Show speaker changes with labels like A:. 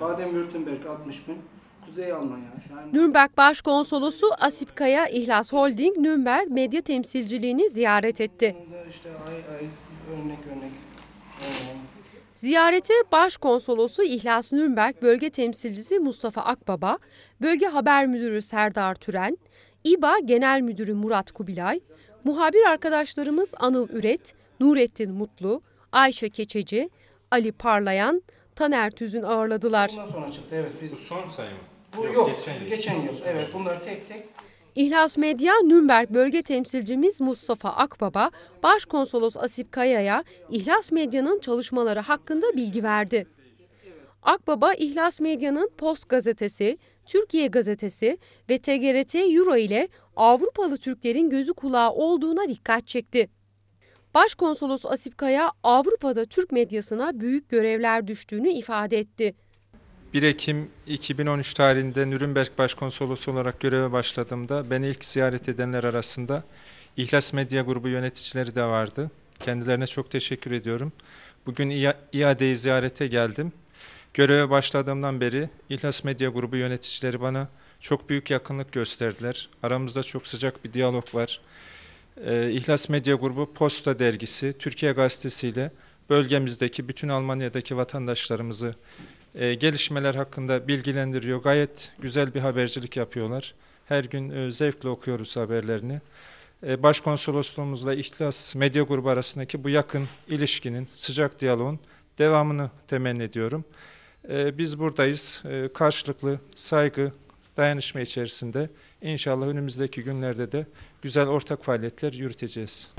A: Baden-Württemberg 60 bin. Kuzey Almanya. Yani...
B: Nürnberg Başkonsolosu Asip Kaya İhlas Holding Nürnberg medya temsilciliğini ziyaret etti. İşte
A: ay, ay, örnek, örnek,
B: Ziyarete Başkonsolosu İhlas Nürnberg Bölge Temsilcisi Mustafa Akbaba, Bölge Haber Müdürü Serdar Türen, İBA Genel Müdürü Murat Kubilay, muhabir arkadaşlarımız Anıl Üret, Nurettin Mutlu, Ayşe Keçeci, Ali Parlayan, Taner Tüz'ün ağırladılar. Bundan sonra
A: çıktı evet biz. Son sayı Bu yok, yok geçen, geçen yıl. Evet bunları tek tek
B: İhlas Medya Nürnberg bölge temsilcimiz Mustafa Akbaba, Başkonsolos Asip Kaya'ya İhlas Medya'nın çalışmaları hakkında bilgi verdi. Akbaba, İhlas Medya'nın Post Gazetesi, Türkiye Gazetesi ve TGRT Euro ile Avrupalı Türklerin gözü kulağı olduğuna dikkat çekti. Başkonsolos Asip Kaya Avrupa'da Türk medyasına büyük görevler düştüğünü ifade etti.
A: 1 Ekim 2013 tarihinde Nürnberg Başkonsolosu olarak göreve başladığımda beni ilk ziyaret edenler arasında İhlas Medya Grubu yöneticileri de vardı. Kendilerine çok teşekkür ediyorum. Bugün iadeyi ziyarete geldim. Göreve başladığımdan beri İhlas Medya Grubu yöneticileri bana çok büyük yakınlık gösterdiler. Aramızda çok sıcak bir diyalog var. Ee, İhlas Medya Grubu Posta Dergisi, Türkiye Gazetesi ile bölgemizdeki bütün Almanya'daki vatandaşlarımızı e, gelişmeler hakkında bilgilendiriyor. Gayet güzel bir habercilik yapıyorlar. Her gün e, zevkle okuyoruz haberlerini. E, Başkonsolosluğumuzla İhlas Medya Grubu arasındaki bu yakın ilişkinin, sıcak diyaloğun devamını temenni ediyorum. biz buradayız. karşılıklı saygı, dayanışma içerisinde inşallah önümüzdeki günlerde de güzel ortak faaliyetler yürüteceğiz.